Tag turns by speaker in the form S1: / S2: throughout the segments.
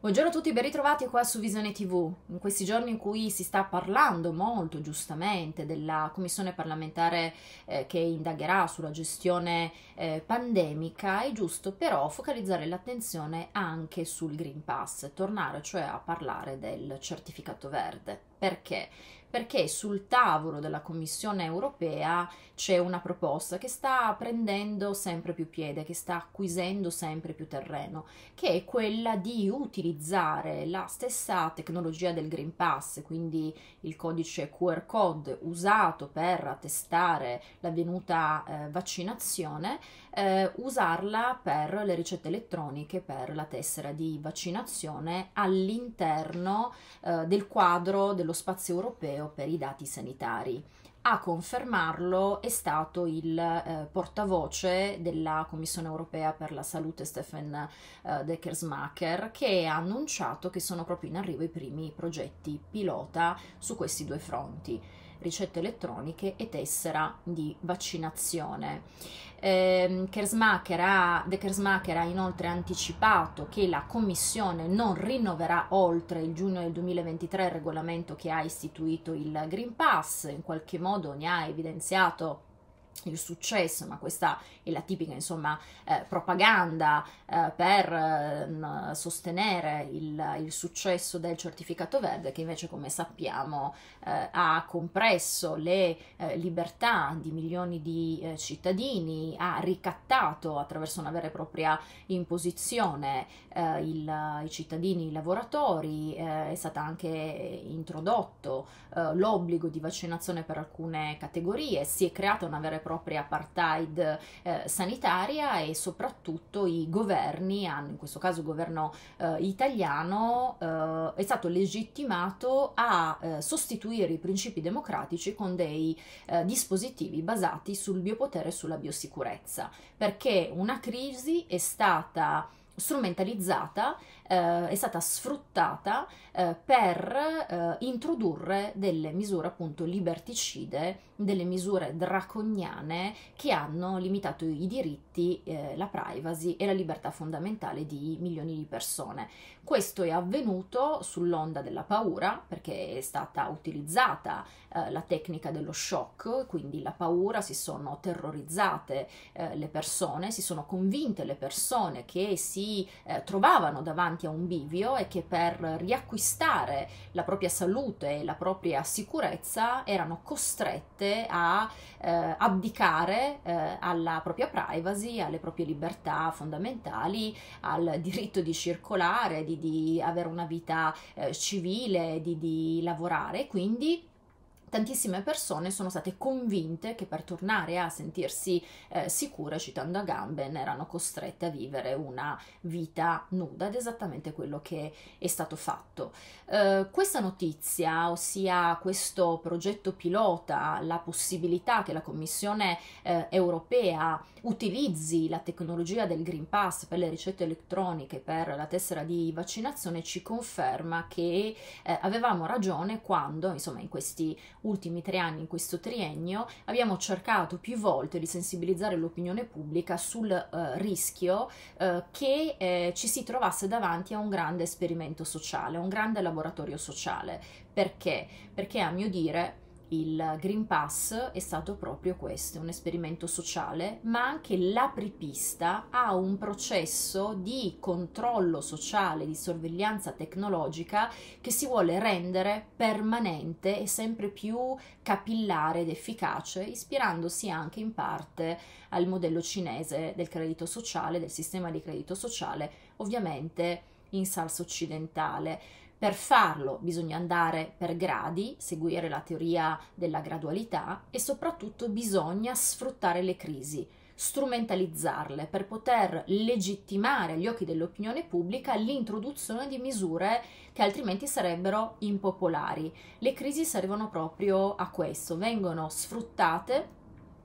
S1: Buongiorno a tutti, ben ritrovati qua su Visione TV. In questi giorni in cui si sta parlando molto giustamente della commissione parlamentare eh, che indagherà sulla gestione eh, pandemica, è giusto però focalizzare l'attenzione anche sul Green Pass, tornare cioè a parlare del certificato verde. Perché? perché sul tavolo della Commissione europea c'è una proposta che sta prendendo sempre più piede, che sta acquisendo sempre più terreno, che è quella di utilizzare la stessa tecnologia del Green Pass, quindi il codice QR code usato per attestare l'avvenuta eh, vaccinazione, eh, usarla per le ricette elettroniche, per la tessera di vaccinazione all'interno eh, del quadro dello spazio europeo per i dati sanitari. A confermarlo è stato il eh, portavoce della Commissione europea per la salute Stefan eh, Deckersmacher che ha annunciato che sono proprio in arrivo i primi progetti pilota su questi due fronti ricette elettroniche e tessera di vaccinazione. Eh, Kersmacher ha, De Kersmacher ha inoltre anticipato che la Commissione non rinnoverà oltre il giugno del 2023 il regolamento che ha istituito il Green Pass, in qualche modo ne ha evidenziato il successo, ma questa è la tipica insomma eh, propaganda eh, per eh, sostenere il, il, successo del certificato verde che invece come sappiamo eh, ha compresso le eh, libertà di milioni di eh, cittadini, ha ricattato attraverso una vera e propria imposizione il, i cittadini, i lavoratori, è stato anche introdotto l'obbligo di vaccinazione per alcune categorie, si è creata una vera e e propria apartheid eh, sanitaria e soprattutto i governi, hanno, in questo caso il governo eh, italiano, eh, è stato legittimato a eh, sostituire i principi democratici con dei eh, dispositivi basati sul biopotere e sulla biosicurezza, perché una crisi è stata strumentalizzata eh, è stata sfruttata eh, per eh, introdurre delle misure appunto liberticide, delle misure draconiane che hanno limitato i diritti, eh, la privacy e la libertà fondamentale di milioni di persone. Questo è avvenuto sull'onda della paura perché è stata utilizzata eh, la tecnica dello shock, quindi la paura, si sono terrorizzate le persone, si sono convinte le persone che si trovavano davanti davanti a un bivio e che per riacquistare la propria salute e la propria sicurezza erano costrette a eh, abdicare eh, alla propria privacy, alle proprie libertà fondamentali, al diritto di circolare, di, di avere una vita eh, civile, di, di lavorare. Quindi tantissime persone sono state convinte che per tornare a sentirsi eh, sicure, citando a Gamben, erano costrette a vivere una vita nuda ed è esattamente quello che è stato fatto. Eh, questa notizia, ossia questo progetto pilota, la possibilità che la Commissione eh, europea utilizzi la tecnologia del Green Pass per le ricette elettroniche, per la tessera di vaccinazione, ci conferma che eh, avevamo ragione quando, insomma, in questi ultimi tre anni in questo triennio abbiamo cercato più volte di sensibilizzare l'opinione pubblica sul eh, rischio eh, che eh, ci si trovasse davanti a un grande esperimento sociale, a un grande laboratorio sociale. Perché? Perché a mio dire il Green Pass è stato proprio questo, un esperimento sociale, ma anche l'apripista a un processo di controllo sociale, di sorveglianza tecnologica che si vuole rendere permanente e sempre più capillare ed efficace, ispirandosi anche in parte al modello cinese del credito sociale, del sistema di credito sociale, ovviamente in salsa occidentale. Per farlo bisogna andare per gradi, seguire la teoria della gradualità e soprattutto bisogna sfruttare le crisi, strumentalizzarle per poter legittimare agli occhi dell'opinione pubblica l'introduzione di misure che altrimenti sarebbero impopolari. Le crisi servono proprio a questo, vengono sfruttate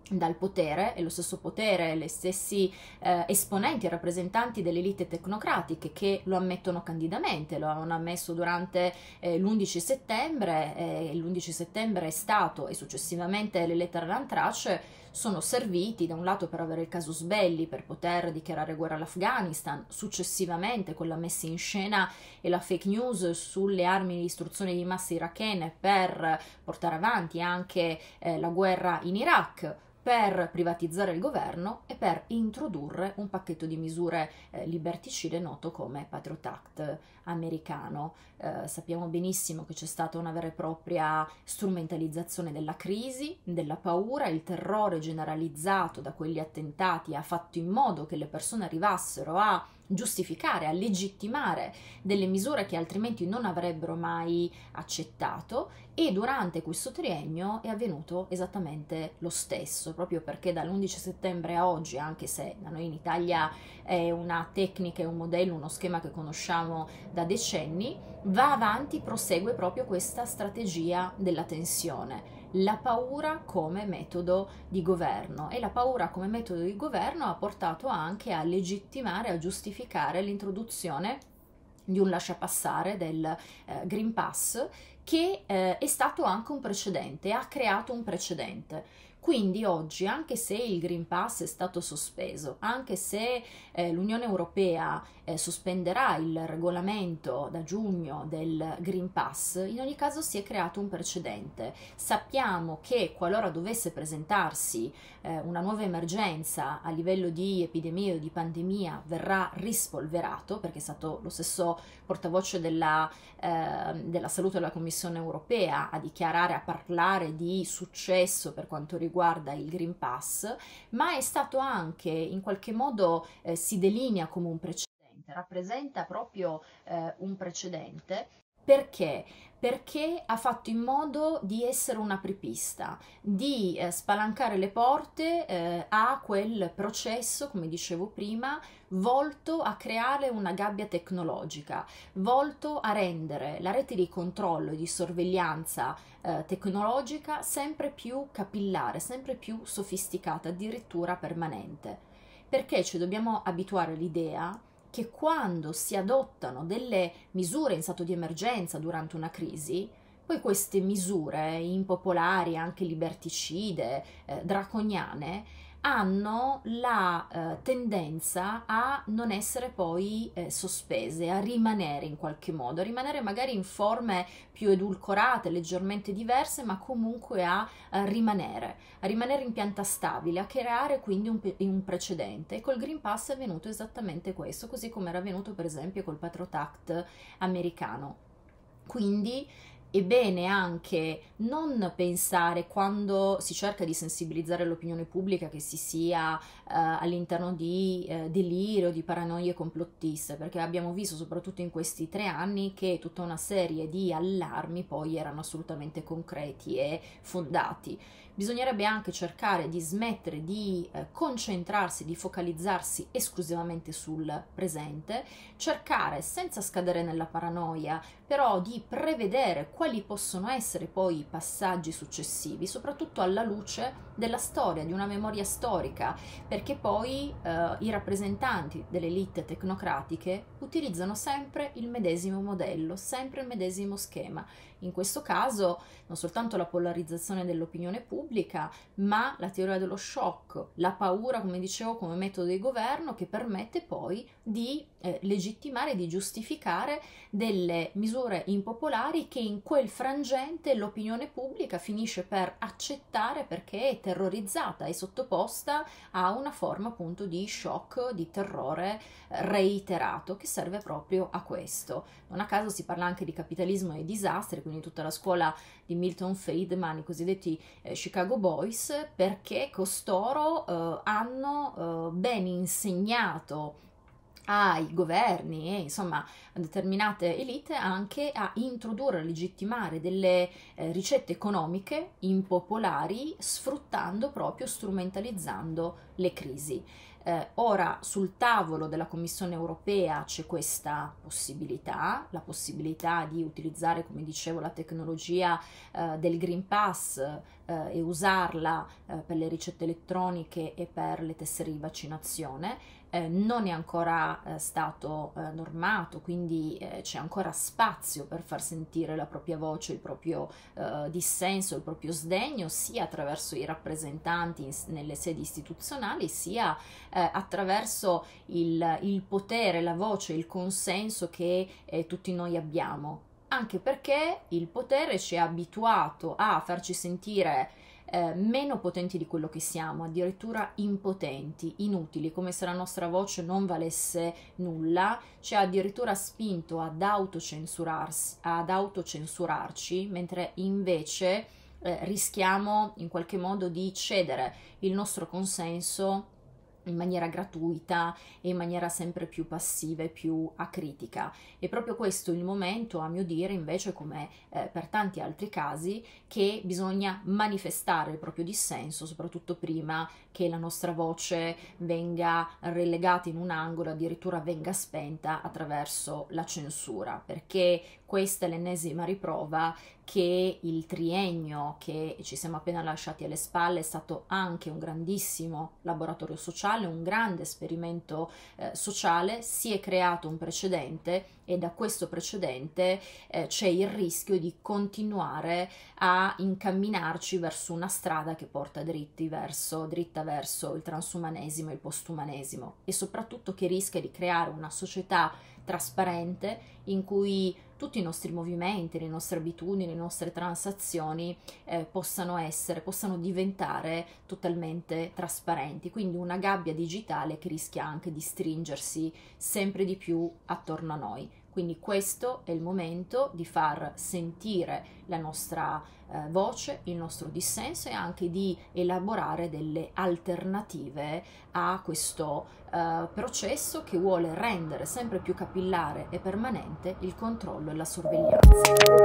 S1: dal potere e lo stesso potere, gli stessi eh, esponenti e rappresentanti delle elite tecnocratiche che lo ammettono candidamente, lo hanno ammesso durante eh, l'11 settembre, eh, l'11 settembre è stato e successivamente le lettere all'antrace sono serviti da un lato per avere il caso Sbelli, per poter dichiarare guerra all'Afghanistan, successivamente con la messa in scena e la fake news sulle armi di distruzione di massa irachene per portare avanti anche eh, la guerra in Iraq per privatizzare il governo e per introdurre un pacchetto di misure eh, liberticide noto come Patriot Act americano. Eh, sappiamo benissimo che c'è stata una vera e propria strumentalizzazione della crisi, della paura, il terrore generalizzato da quegli attentati ha fatto in modo che le persone arrivassero a giustificare, a legittimare delle misure che altrimenti non avrebbero mai accettato e durante questo triennio è avvenuto esattamente lo stesso, proprio perché dall'11 settembre a oggi, anche se da noi in Italia è una tecnica, è un modello, uno schema che conosciamo da decenni, va avanti, prosegue proprio questa strategia della tensione la paura come metodo di governo e la paura come metodo di governo ha portato anche a legittimare, a giustificare l'introduzione di un lasciapassare del eh, Green Pass che eh, è stato anche un precedente, ha creato un precedente. Quindi oggi, anche se il Green Pass è stato sospeso, anche se eh, l'Unione Europea eh, sospenderà il regolamento da giugno del Green Pass, in ogni caso si è creato un precedente. Sappiamo che qualora dovesse presentarsi eh, una nuova emergenza a livello di epidemia o di pandemia, verrà rispolverato, perché è stato lo stesso portavoce della, ehm, della salute della Commissione Europea a dichiarare, a parlare di successo per quanto riguarda riguarda il Green Pass, ma è stato anche in qualche modo eh, si delinea come un precedente, rappresenta proprio eh, un precedente perché? Perché ha fatto in modo di essere un apripista, di eh, spalancare le porte eh, a quel processo, come dicevo prima, volto a creare una gabbia tecnologica, volto a rendere la rete di controllo e di sorveglianza eh, tecnologica sempre più capillare, sempre più sofisticata, addirittura permanente. Perché ci dobbiamo abituare all'idea che quando si adottano delle misure in stato di emergenza durante una crisi, poi queste misure impopolari, anche liberticide, eh, draconiane, hanno la eh, tendenza a non essere poi eh, sospese, a rimanere in qualche modo, a rimanere magari in forme più edulcorate, leggermente diverse, ma comunque a, a eh, rimanere, a rimanere in pianta stabile, a creare quindi un, un, precedente. E col Green Pass è avvenuto esattamente questo, così come era avvenuto per esempio col Patriot Act americano. Quindi è bene anche non pensare quando si cerca di sensibilizzare l'opinione pubblica che si sia eh, all'interno di eh, delirio, di paranoie complottiste, perché abbiamo visto soprattutto in questi tre anni che tutta una serie di allarmi poi erano assolutamente concreti e fondati. Bisognerebbe anche cercare di smettere di eh, concentrarsi, di focalizzarsi esclusivamente sul presente, cercare senza scadere nella paranoia, però di prevedere quali quali possono essere poi i passaggi successivi, soprattutto alla luce della storia, di una memoria storica, perché poi eh, i rappresentanti delle elite tecnocratiche utilizzano sempre il medesimo modello, sempre il medesimo schema in questo caso non soltanto la polarizzazione dell'opinione pubblica, ma la teoria dello shock, la paura, come dicevo, come metodo di governo che permette poi di eh, legittimare, di giustificare delle misure impopolari che in quel frangente l'opinione pubblica finisce per accettare perché è terrorizzata e sottoposta a una forma appunto di shock, di terrore eh, reiterato che serve proprio a questo. Non a caso si parla anche di capitalismo e disastri, quindi quindi tutta la scuola di Milton Friedman, i cosiddetti eh, Chicago Boys, perché costoro eh, hanno eh, ben insegnato ai governi e insomma a determinate elite anche a introdurre, a legittimare delle eh, ricette economiche impopolari sfruttando proprio, strumentalizzando le crisi. Eh, ora sul tavolo della Commissione europea c'è questa possibilità, la possibilità di utilizzare, come dicevo, la tecnologia eh, del Green Pass eh, e usarla eh, per le ricette elettroniche e per le tessere di vaccinazione eh, non è ancora eh, stato eh, normato, quindi eh, c'è ancora spazio per far sentire la propria voce, il proprio eh, dissenso, il proprio sdegno, sia attraverso i rappresentanti in, nelle sedi istituzionali, sia attraverso il, il, potere, la voce, il consenso che tutti noi abbiamo. Anche perché il potere ci ha abituato a farci sentire eh, meno potenti di quello che siamo, addirittura impotenti, inutili, come se la nostra voce non valesse nulla, ci ha addirittura spinto ad, ad autocensurarci, mentre invece eh, rischiamo in qualche modo di cedere il nostro consenso in maniera gratuita e in maniera sempre più passiva e più acritica. E proprio questo è il momento, a mio dire, invece, come eh, per tanti altri casi, che bisogna manifestare il proprio dissenso, soprattutto prima che la nostra voce venga relegata in un angolo, addirittura venga spenta attraverso la censura, perché questa è l'ennesima riprova che il triennio che ci siamo appena lasciati alle spalle è stato anche un grandissimo laboratorio sociale, un grande esperimento eh, sociale, si è creato un precedente e da questo precedente eh, c'è il rischio di continuare a incamminarci verso una strada che porta dritti verso, dritta verso il transumanesimo e il postumanesimo e soprattutto che rischia di creare una società trasparente in cui tutti i nostri movimenti, le nostre abitudini, le nostre transazioni eh, possano essere, possano diventare totalmente trasparenti, quindi una gabbia digitale che rischia anche di stringersi sempre di più attorno a noi. Quindi questo è il momento di far sentire la nostra eh, voce, il nostro dissenso e anche di elaborare delle alternative a questo eh, processo che vuole rendere sempre più capillare e permanente il controllo e la sorveglianza.